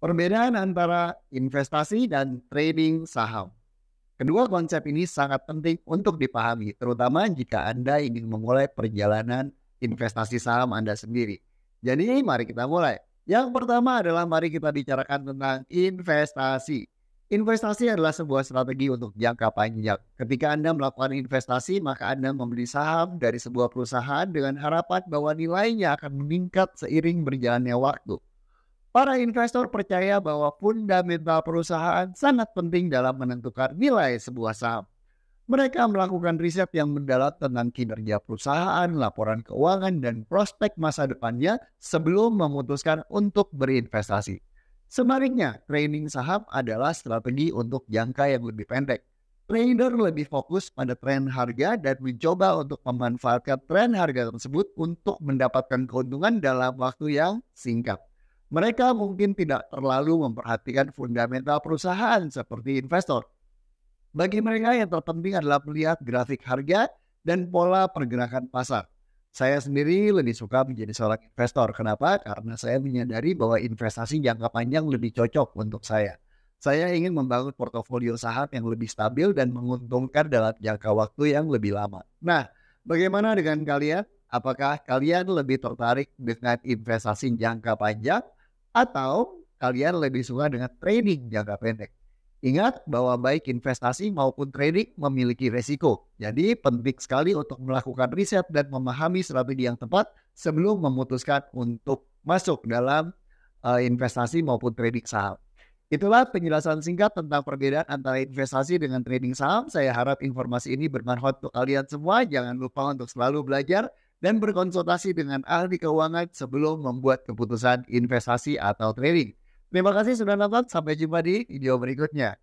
Perbedaan antara investasi dan trading saham. Kedua konsep ini sangat penting untuk dipahami, terutama jika Anda ingin memulai perjalanan investasi saham Anda sendiri. Jadi mari kita mulai. Yang pertama adalah mari kita bicarakan tentang investasi. Investasi adalah sebuah strategi untuk jangka panjang. Ketika Anda melakukan investasi, maka Anda membeli saham dari sebuah perusahaan dengan harapan bahwa nilainya akan meningkat seiring berjalannya waktu. Para investor percaya bahwa fundamental perusahaan sangat penting dalam menentukan nilai sebuah saham. Mereka melakukan riset yang mendalam tentang kinerja perusahaan, laporan keuangan, dan prospek masa depannya sebelum memutuskan untuk berinvestasi. Sebaliknya, training saham adalah strategi untuk jangka yang lebih pendek. Trader lebih fokus pada tren harga dan mencoba untuk memanfaatkan tren harga tersebut untuk mendapatkan keuntungan dalam waktu yang singkat mereka mungkin tidak terlalu memperhatikan fundamental perusahaan seperti investor. Bagi mereka yang terpenting adalah melihat grafik harga dan pola pergerakan pasar. Saya sendiri lebih suka menjadi seorang investor. Kenapa? Karena saya menyadari bahwa investasi jangka panjang lebih cocok untuk saya. Saya ingin membangun portofolio saham yang lebih stabil dan menguntungkan dalam jangka waktu yang lebih lama. Nah, bagaimana dengan kalian? Apakah kalian lebih tertarik dengan investasi jangka panjang atau kalian lebih suka dengan trading jangka pendek. Ingat bahwa baik investasi maupun trading memiliki resiko. Jadi penting sekali untuk melakukan riset dan memahami strategi yang tepat sebelum memutuskan untuk masuk dalam uh, investasi maupun trading saham. Itulah penjelasan singkat tentang perbedaan antara investasi dengan trading saham. Saya harap informasi ini bermanfaat untuk kalian semua. Jangan lupa untuk selalu belajar dan berkonsultasi dengan ahli keuangan sebelum membuat keputusan investasi atau trading. Terima kasih sudah nonton, sampai jumpa di video berikutnya.